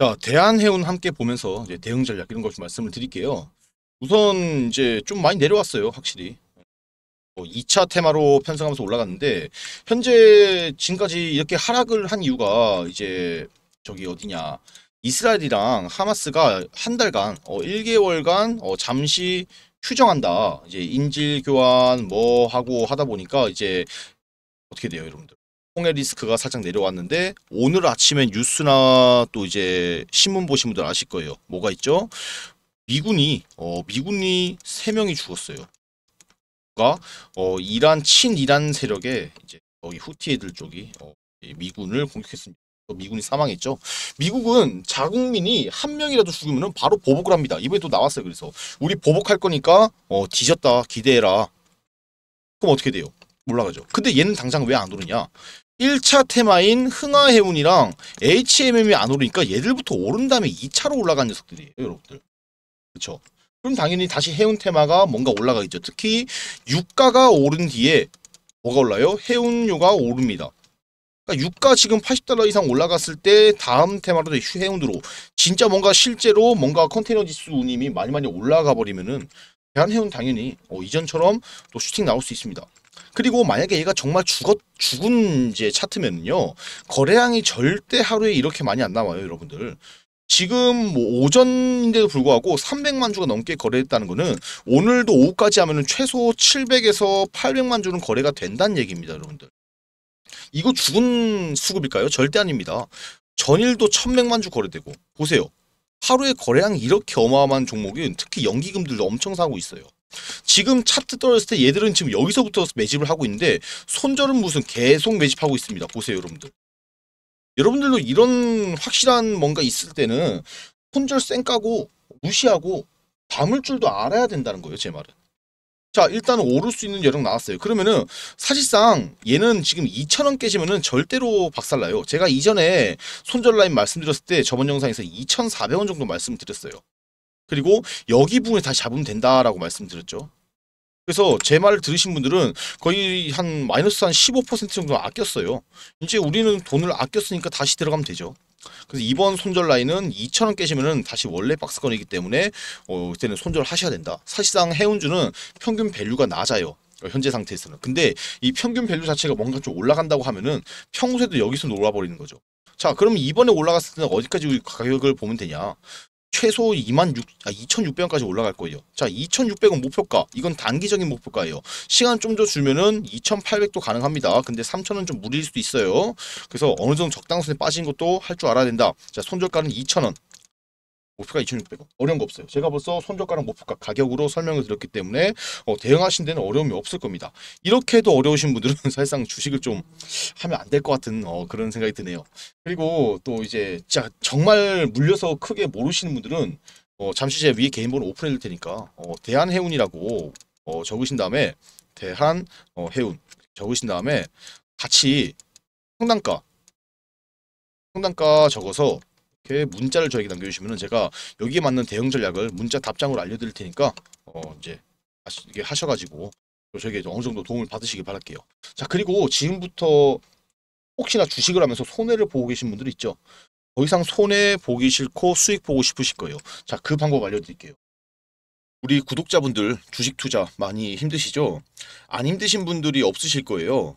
자, 대한해운 함께 보면서 이제 대응 전략 이런 걸좀 말씀을 드릴게요. 우선 이제 좀 많이 내려왔어요, 확실히. 2차 뭐 테마로 편성하면서 올라갔는데 현재 지금까지 이렇게 하락을 한 이유가 이제 저기 어디냐 이스라엘이랑 하마스가 한 달간 어, 1개월간 어, 잠시 휴정한다 이제 인질 교환 뭐 하고 하다 보니까 이제 어떻게 돼요 여러분들 홍해 리스크가 살짝 내려왔는데 오늘 아침에 뉴스나 또 이제 신문 보신 분들 아실 거예요. 뭐가 있죠? 미군이 어, 미군이 3명이 죽었어요. 그 어, 이란 친이란 세력에 이제 거기 후티 애들 쪽이 어, 미군을 공격했습니다. 미군이 사망했죠. 미국은 자국민이 한 명이라도 죽으면 바로 보복을 합니다. 이번에 또 나왔어요. 그래서 우리 보복할 거니까 어, 뒤졌다 기대해라. 그럼 어떻게 돼요? 몰라가죠 근데 얘는 당장 왜 안 오르냐? 1차 테마인 흥화해운이랑 HMM이 안 오르니까 얘들부터 오른 다음에 2차로 올라간 녀석들이에요 여러분들 그렇죠 그럼 당연히 다시 해운 테마가 뭔가 올라가겠죠 특히 유가가 오른 뒤에 뭐가 올라요? 해운료가 오릅니다 그러니까 유가 지금 80달러 이상 올라갔을 때 다음 테마로 휴해운으로 진짜 뭔가 실제로 뭔가 컨테이너 지수 운임이 많이 많이 올라가 버리면은 대한해운 당연히 어, 이전처럼 또 슈팅 나올 수 있습니다 그리고 만약에 얘가 정말 죽었 죽은 이제 차트면요 거래량이 절대 하루에 이렇게 많이 안 남아요 여러분들 지금 뭐 오전인데도 불구하고 300만 주가 넘게 거래했다는 거는 오늘도 오후까지 하면은 최소 700에서 800만 주는 거래가 된다는 얘기입니다, 여러분들. 이거 죽은 수급일까요? 절대 아닙니다. 전일도 1,100만 주 거래되고 보세요. 하루에 거래량 이렇게 어마어마한 종목은 특히 연기금들도 엄청 사고 있어요. 지금 차트 떨어졌을 때 얘들은 지금 여기서부터 매집을 하고 있는데 손절은 무슨 계속 매집하고 있습니다. 보세요 여러분들. 여러분들도 이런 확실한 뭔가 있을 때는 손절 쌩까고 무시하고 담을 줄도 알아야 된다는 거예요. 제 말은. 자 일단 오를 수 있는 여력 나왔어요. 그러면은 사실상 얘는 지금 2천원 깨지면은 절대로 박살나요. 제가 이전에 손절 라인 말씀드렸을 때 저번 영상에서 2,400원 정도 말씀드렸어요. 그리고 여기 부분에 다시 잡으면 된다라고 말씀드렸죠. 그래서 제 말을 들으신 분들은 거의 한 마이너스 한 15% 정도 아꼈어요. 이제 우리는 돈을 아꼈으니까 다시 들어가면 되죠. 그래서 이번 손절 라인은 2,000원 깨시면은 다시 원래 박스권이기 때문에 어, 그때는 손절 하셔야 된다. 사실상 해운주는 평균 밸류가 낮아요. 현재 상태에서는. 근데 이 평균 밸류 자체가 뭔가 좀 올라간다고 하면은 평소에도 여기서 놀아버리는 거죠. 자, 그럼 이번에 올라갔을 때는 어디까지 가격을 보면 되냐? 최소 2만 6, 아, 2,600원까지 올라갈 거예요. 자, 2,600원 목표가. 이건 단기적인 목표가예요. 시간 좀 더 주면은 2,800도 가능합니다. 근데 3,000원 좀 무리일 수도 있어요. 그래서 어느 정도 적당선에 빠진 것도 할 줄 알아야 된다. 자, 손절가는 2,000원. 목프가 2,600원. 어려운 거 없어요. 제가 벌써 손절가랑 목표가 가격으로 설명을 드렸기 때문에 어, 대응하신 데는 어려움이 없을 겁니다. 이렇게 해도 어려우신 분들은 사실상 주식을 좀 하면 안 될 것 같은 어, 그런 생각이 드네요. 그리고 또 이제 자, 정말 물려서 크게 모르시는 분들은 어, 잠시 제 위에 개인번호 오픈해 드릴 테니까 어, 대한해운이라고 어, 적으신 다음에 대한해운 적으신 다음에 같이 상당가상당가 적어서 이렇게 문자를 저에게 남겨주시면 제가 여기에 맞는 대응 전략을 문자 답장으로 알려드릴 테니까 어 이제 이게 하셔가지고 저에게 어느 정도 도움을 받으시길 바랄게요. 자 그리고 지금부터 혹시나 주식을 하면서 손해를 보고 계신 분들 있죠. 더 이상 손해 보기 싫고 수익 보고 싶으실 거예요. 자 그 방법 알려드릴게요. 우리 구독자분들 주식 투자 많이 힘드시죠? 안 힘드신 분들이 없으실 거예요.